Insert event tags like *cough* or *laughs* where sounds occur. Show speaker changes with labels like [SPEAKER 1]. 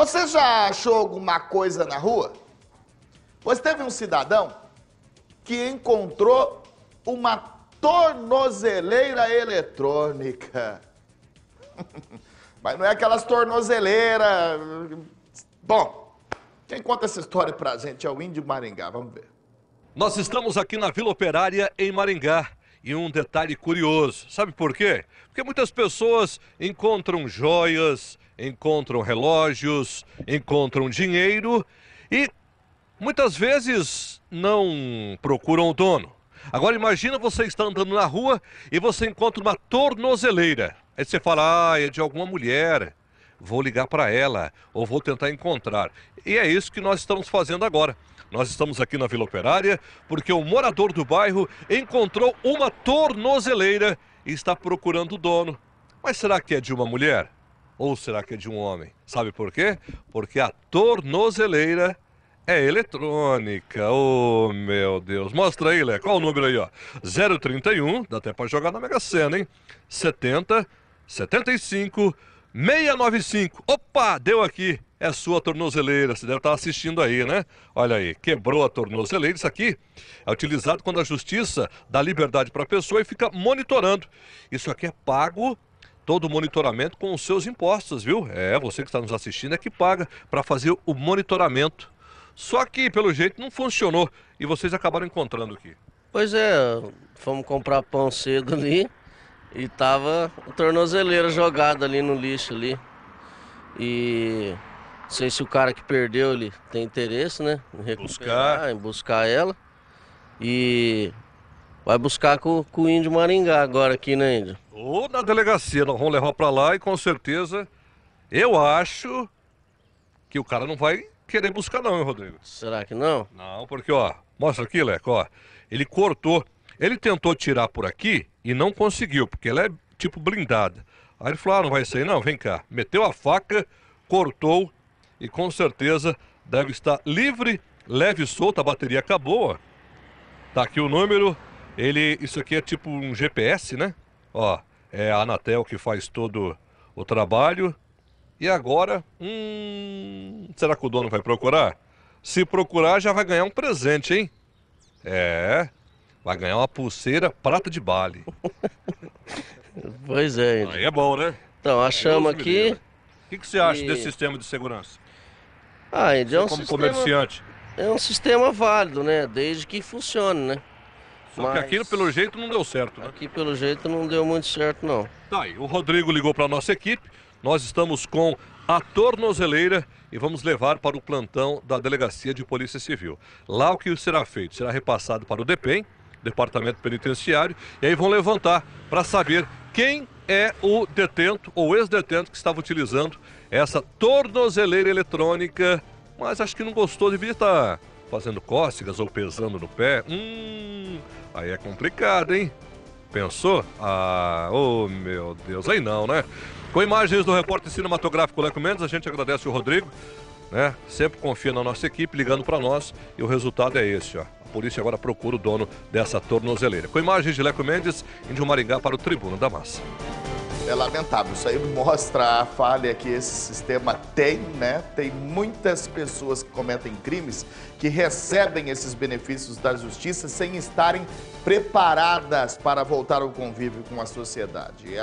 [SPEAKER 1] Você já achou alguma coisa na rua? Pois teve um cidadão que encontrou uma tornozeleira eletrônica. *laughs* Mas não é aquelas tornozeleiras. Bom, quem conta essa história pra gente é o Índio Maringá, vamos ver.
[SPEAKER 2] Nós estamos aqui na Vila Operária, em Maringá. E um detalhe curioso, sabe por quê? Porque muitas pessoas encontram joias, encontram relógios, encontram dinheiro e muitas vezes não procuram o dono. Agora imagina você está andando na rua e você encontra uma tornozeleira. Aí você fala, ah, é de alguma mulher, vou ligar para ela ou vou tentar encontrar. E é isso que nós estamos fazendo agora. Nós estamos aqui na Vila Operária porque um morador do bairro encontrou uma tornozeleira e está procurando o dono. Mas será que é de uma mulher? ou será que é de um homem? Sabe por quê? Porque a tornozeleira é eletrônica. Oh, meu Deus. Mostra aí, Lé. Qual o número aí, ó? 031, dá até para jogar na Mega Sena, hein? 70 75 695. Opa, deu aqui. É sua tornozeleira. Você deve estar assistindo aí, né? Olha aí, quebrou a tornozeleira. Isso aqui é utilizado quando a justiça dá liberdade para a pessoa e fica monitorando. Isso aqui é pago todo o monitoramento com os seus impostos, viu? É, você que está nos assistindo é que paga para fazer o monitoramento. Só que, pelo jeito, não funcionou e vocês acabaram encontrando aqui.
[SPEAKER 3] Pois é, fomos comprar pão cedo ali e tava a tornozeleira jogada ali no lixo ali. E não sei se o cara que perdeu ele tem interesse, né? Em recuperar, buscar. em buscar ela. E Vai buscar com, com o Índio Maringá agora aqui, né, Índio?
[SPEAKER 2] Ou na delegacia, nós
[SPEAKER 3] vamos levar para lá e com certeza eu acho
[SPEAKER 2] que o cara não vai querer buscar não, hein, Rodrigo? Será que não? Não, porque, ó, mostra aqui, Leco, ó. Ele cortou, ele tentou tirar por aqui e não conseguiu, porque ela é tipo blindada. Aí ele falou, ah, não vai sair não, vem cá. Meteu a faca, cortou e com certeza deve estar livre, leve e solta, a bateria acabou, ó. Tá aqui o número ele, isso aqui é tipo um GPS, né? Ó, é a Anatel que faz todo o trabalho. E agora, hum, será que o dono vai procurar? Se procurar, já vai ganhar um presente, hein? É, vai ganhar uma pulseira prata de Bali. *laughs*
[SPEAKER 3] pois é. Aí é bom, né? Então, achamos é aqui. O que, que, você acha e... desse sistema de segurança? Ah, Andy, é um como sistema... comerciante. É um sistema válido, né? Desde que funcione, né? Só Mas... que pelo jeito, não deu certo, né? Aqui, pelo jeito, não deu muito
[SPEAKER 2] certo, não. Tá aí, o Rodrigo ligou para nossa equipe. Nós estamos com a tornozeleira e vamos levar para o plantão da Delegacia de Polícia Civil. Lá o que será feito? Será repassado para o DEPEN, Departamento Penitenciário, e aí vão levantar para saber quem é o detento ou ex-detento que estava utilizando essa tornozeleira eletrônica, mas acho que não gostou, devia estar tá fazendo cócegas ou pesando no pé, hum, aí é complicado, hein? Pensou? Ah, oh meu Deus, aí não, né? Com imagens do repórter cinematográfico Leco Mendes, a gente agradece o Rodrigo, né? Sempre confia na nossa equipe, ligando para nós, e o resultado é esse, ó. A polícia agora procura o dono dessa tornozeleira. Com imagens de Leco Mendes, em Maringá para o Tribuna da
[SPEAKER 1] Massa é lamentável. Isso aí mostra a falha que esse sistema tem, né? Tem muitas pessoas que cometem crimes que recebem esses benefícios da justiça sem estarem preparadas para voltar ao convívio com a sociedade.